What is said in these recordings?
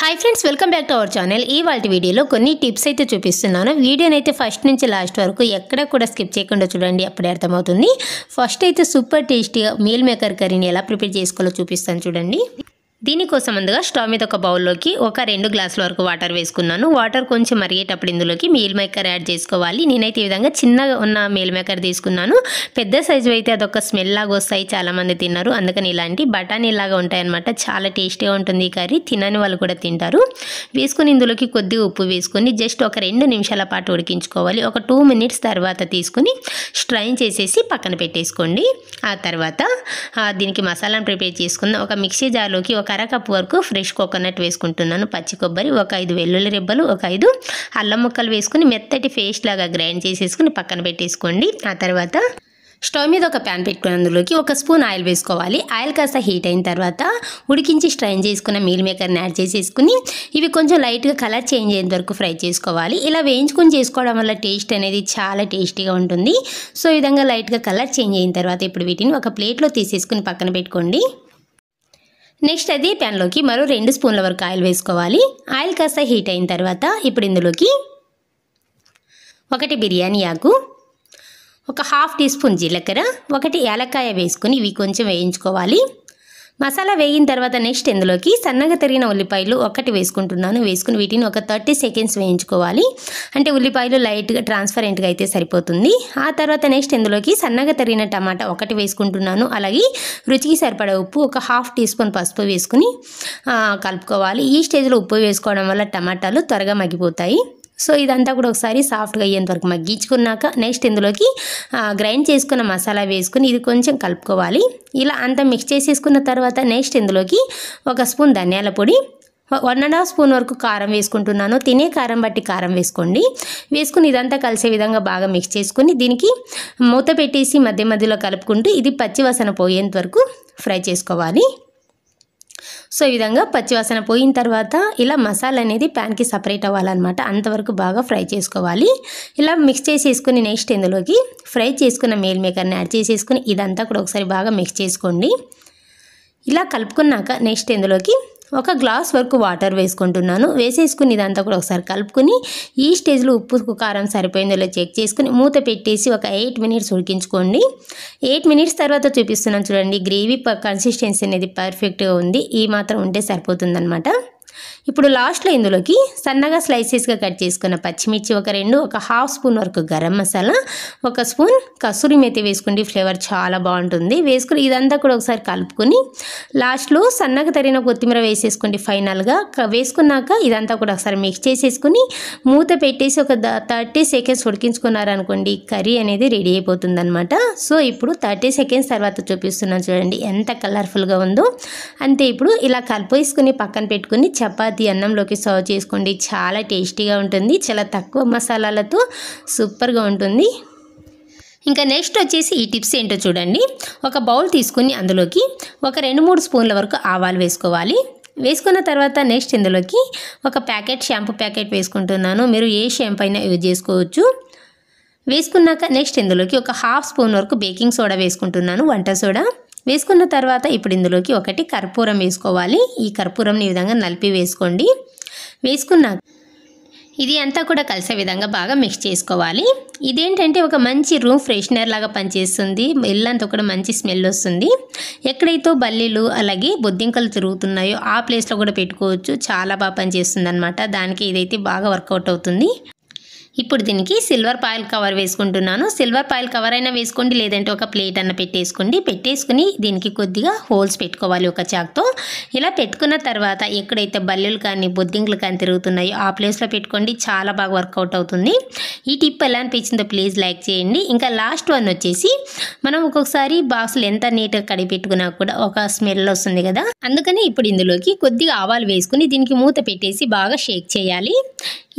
hi friends welcome back to our channel ఈ వాళ్ళ వీడియోలో కొన్ని టిప్స్ అయితే చూపిస్తున్నాను వీడియోని అయితే ఫస్ట్ నుంచి లాస్ట్ వరకు ఎక్కడ కూడా స్కిప్ చేయకుండా చూడండి అప్పుడే అర్థమవుతుంది ఫస్ట్ అయితే సూపర్ టేస్టీగా మీల్ మేకర్ కర్రీని ఎలా ప్రిపేర్ చేసుకోవాలో చూపిస్తాను చూడండి దీనికోసం ముందుగా స్టవ్ మీద ఒక బౌల్లోకి ఒక రెండు గ్లాసుల వరకు వాటర్ వేసుకున్నాను వాటర్ కొంచెం మరిగేటప్పుడు ఇందులోకి మీల్ మేకర్ యాడ్ చేసుకోవాలి నేనైతే ఈ విధంగా చిన్నగా ఉన్న మీల్ మేకర్ తీసుకున్నాను పెద్ద సైజు అయితే అదొక స్మెల్ లాగా వస్తాయి చాలామంది తిన్నారు అందుకని ఇలాంటి బఠానీ లాగా ఉంటాయన్నమాట చాలా టేస్టీగా ఉంటుంది ఈ కర్రీ తినని వాళ్ళు కూడా తింటారు వేసుకుని ఇందులోకి కొద్దిగా ఉప్పు వేసుకొని జస్ట్ ఒక రెండు నిమిషాల పాటు ఉడికించుకోవాలి ఒక టూ మినిట్స్ తర్వాత తీసుకుని స్ట్రైన్ చేసేసి పక్కన పెట్టేసుకోండి ఆ తర్వాత దీనికి మసాలాను ప్రిపేర్ చేసుకుందాం ఒక మిక్సీ జార్లోకి ఒక ఒక అరకప్పు వరకు ఫ్రెష్ కోకోనట్ వేసుకుంటున్నాను పచ్చి కొబ్బరి ఒక ఐదు వెల్లుల్లి రెబ్బలు ఒక ఐదు అల్లం ముక్కలు వేసుకుని మెత్తటి పేస్ట్ లాగా గ్రైండ్ చేసేసుకుని పక్కన పెట్టేసుకోండి ఆ తర్వాత స్టవ్ మీద ఒక ప్యాన్ పెట్టుకుని అందులోకి ఒక స్పూన్ ఆయిల్ వేసుకోవాలి ఆయిల్ కాస్త హీట్ అయిన తర్వాత ఉడికించి స్ట్రైన్ చేసుకున్న మీల్ మేకర్ని యాడ్ చేసేసుకుని ఇవి కొంచెం లైట్గా కలర్ చేంజ్ అయ్యేంత వరకు ఫ్రై చేసుకోవాలి ఇలా వేయించుకుని చేసుకోవడం వల్ల టేస్ట్ అనేది చాలా టేస్టీగా ఉంటుంది సో ఈ విధంగా లైట్గా కలర్ చేంజ్ అయిన తర్వాత ఇప్పుడు వీటిని ఒక ప్లేట్లో తీసేసుకుని పక్కన పెట్టుకోండి నెక్స్ట్ అది ప్యాన్లోకి మరో రెండు స్పూన్ల వరకు ఆయిల్ వేసుకోవాలి ఆయిల్ కాస్త హీట్ అయిన తర్వాత ఇప్పుడు ఇందులోకి ఒకటి బిర్యానీ ఆకు ఒక హాఫ్ టీ స్పూన్ జీలకర్ర ఒకటి యాలక్కాయ వేసుకుని ఇవి కొంచెం వేయించుకోవాలి మసాలా వేగిన తర్వాత నెక్స్ట్ ఇందులోకి సన్నగా తరిగిన ఉల్లిపాయలు ఒకటి వేసుకుంటున్నాను వేసుకుని వీటిని ఒక థర్టీ సెకండ్స్ వేయించుకోవాలి అంటే ఉల్లిపాయలు లైట్గా ట్రాన్స్పరెంట్గా అయితే సరిపోతుంది ఆ తర్వాత నెక్స్ట్ ఇందులోకి సన్నగా తరిగిన టమాటా ఒకటి వేసుకుంటున్నాను అలాగే రుచికి సరిపడే ఉప్పు ఒక హాఫ్ టీ స్పూన్ పసుపు వేసుకుని కలుపుకోవాలి ఈ స్టేజ్లో ఉప్పు వేసుకోవడం వల్ల టమాటాలు త్వరగా మగ్గిపోతాయి సో ఇదంతా కూడా ఒకసారి సాఫ్ట్గా అయ్యేంత వరకు మగ్గించుకున్నాక నెక్స్ట్ ఇందులోకి గ్రైండ్ చేసుకున్న మసాలా వేసుకుని ఇది కొంచెం కలుపుకోవాలి ఇలా అంతా మిక్స్ చేసేసుకున్న తర్వాత నెక్స్ట్ ఇందులోకి ఒక స్పూన్ ధనియాల పొడి వన్ అండ్ హాఫ్ స్పూన్ వరకు కారం వేసుకుంటున్నాను తినే కారం బట్టి కారం వేసుకోండి వేసుకుని ఇదంతా కలిసే విధంగా బాగా మిక్స్ చేసుకుని దీనికి మూత పెట్టేసి మధ్య మధ్యలో కలుపుకుంటూ ఇది పచ్చివాసన పోయేంత వరకు ఫ్రై చేసుకోవాలి సో ఈ విధంగా పచ్చివాసన పోయిన తర్వాత ఇలా మసాలా అనేది ప్యాన్కి సపరేట్ అవ్వాలన్నమాట అంతవరకు బాగా ఫ్రై చేసుకోవాలి ఇలా మిక్స్ చేసేసుకుని నెక్స్ట్ ఇందులోకి ఫ్రై చేసుకున్న మేల్ మేకర్ని యాడ్ చేసేసుకుని ఇదంతా కూడా ఒకసారి బాగా మిక్స్ చేసుకోండి ఇలా కలుపుకున్నాక నెక్స్ట్ ఇందులోకి ఒక గ్లాస్ వరకు వాటర్ వేసుకుంటున్నాను వేసేసుకుని ఇదంతా కూడా ఒకసారి కలుపుకుని ఈ స్టేజ్లో ఉప్పు కారం సరిపోయిందో చెక్ చేసుకుని మూత పెట్టేసి ఒక ఎయిట్ మినిట్స్ ఉడికించుకోండి ఎయిట్ మినిట్స్ తర్వాత చూపిస్తున్నాను చూడండి గ్రేవీ కన్సిస్టెన్సీ అనేది పర్ఫెక్ట్గా ఉంది ఈ మాత్రం ఉంటే సరిపోతుందనమాట ఇప్పుడు లాస్ట్లో ఇందులోకి సన్నగా స్లైసెస్గా కట్ చేసుకున్న పచ్చిమిర్చి ఒక రెండు ఒక హాఫ్ స్పూన్ వరకు గరం మసాలా ఒక స్పూన్ కసూరి మెతి వేసుకుంటే ఫ్లేవర్ చాలా బాగుంటుంది వేసుకుని ఇదంతా కూడా ఒకసారి కలుపుకొని లాస్ట్లో సన్నగా తరిగిన కొత్తిమీర వేసేసుకోండి ఫైనల్గా వేసుకున్నాక ఇదంతా కూడా ఒకసారి మిక్స్ చేసేసుకుని మూత పెట్టేసి ఒక థర్టీ సెకండ్స్ ఉడికించుకున్నారనుకోండి కర్రీ అనేది రెడీ అయిపోతుంది అనమాట సో ఇప్పుడు థర్టీ సెకండ్స్ తర్వాత చూపిస్తున్నాను చూడండి ఎంత కలర్ఫుల్గా ఉందో అంతే ఇప్పుడు ఇలా కలిపేసుకుని పక్కన పెట్టుకుని చపాతి చపాతి అన్నంలోకి సర్వ్ చేసుకోండి చాలా టేస్టీగా ఉంటుంది చాలా తక్కువ మసాలాలతో సూపర్గా ఉంటుంది ఇంకా నెక్స్ట్ వచ్చేసి ఈ టిప్స్ ఏంటో చూడండి ఒక బౌల్ తీసుకుని అందులోకి ఒక రెండు మూడు స్పూన్ల వరకు ఆవాలు వేసుకోవాలి వేసుకున్న తర్వాత నెక్స్ట్ ఇందులోకి ఒక ప్యాకెట్ షాంపూ ప్యాకెట్ వేసుకుంటున్నాను మీరు ఏ షాంపూ అయినా యూజ్ చేసుకోవచ్చు వేసుకున్నాక నెక్స్ట్ ఇందులోకి ఒక హాఫ్ స్పూన్ వరకు బేకింగ్ సోడా వేసుకుంటున్నాను వంట సోడా వేసుకున్న తర్వాత ఇప్పుడు ఇందులోకి ఒకటి కర్పూరం వేసుకోవాలి ఈ కర్పూరంని ఈ విధంగా నలిపి వేసుకోండి వేసుకున్నాక ఇది అంతా కూడా కలిసే విధంగా బాగా మిక్స్ చేసుకోవాలి ఇదేంటంటే ఒక మంచి రూమ్ ఫ్రెషనర్ లాగా పనిచేస్తుంది ఇల్లంతా కూడా మంచి స్మెల్ వస్తుంది ఎక్కడైతే బల్లీలు అలాగే బొద్దింకలు తిరుగుతున్నాయో ఆ ప్లేస్లో కూడా పెట్టుకోవచ్చు చాలా బాగా పనిచేస్తుంది అనమాట దానికి ఇదైతే బాగా వర్కౌట్ అవుతుంది ఇప్పుడు దీనికి సిల్వర్ పాయిల్ కవర్ వేసుకుంటున్నాను సిల్వర్ పాయిల్ కవర్ అయినా వేసుకోండి లేదంటే ఒక ప్లేట్ అన్న పెట్టేసుకోండి పెట్టేసుకుని దీనికి కొద్దిగా హోల్స్ పెట్టుకోవాలి ఒక చాక్తో ఇలా పెట్టుకున్న తర్వాత ఎక్కడైతే బల్లులు కానీ బొద్దింకలు కానీ తిరుగుతున్నాయో ఆ ప్లేస్లో పెట్టుకోండి చాలా బాగా వర్కౌట్ అవుతుంది ఈ టిప్ ఎలా అనిపించిందో ప్లీజ్ లైక్ చేయండి ఇంకా లాస్ట్ వన్ వచ్చేసి మనం ఒక్కొక్కసారి బాక్సులు ఎంత నీట్గా కడిగి పెట్టుకున్నా కూడా ఒక స్మెల్ వస్తుంది కదా అందుకని ఇప్పుడు ఇందులోకి కొద్దిగా ఆవాలు వేసుకుని దీనికి మూత పెట్టేసి బాగా షేక్ చేయాలి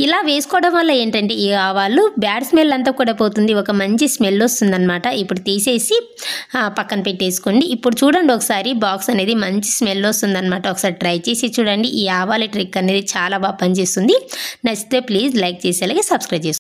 ఇలా వేసుకోవడం వల్ల ఏంటంటే ఆవాలు బ్యాడ్ స్మెల్ అంతా కూడా పోతుంది ఒక మంచి స్మెల్ అనమాట ఇప్పుడు తీసేసి పక్కన పెట్టేసుకోండి ఇప్పుడు చూడండి ఒకసారి బాక్స్ అనేది మంచి స్మెల్ వస్తుందనమాట ఒకసారి ట్రై చేసి చూడండి ఈ ఆవాల ట్రిక్ అనేది చాలా బాగా పనిచేస్తుంది నచ్చితే ప్లీజ్ లైక్ చేసి అలాగే సబ్స్క్రైబ్ చేసుకోండి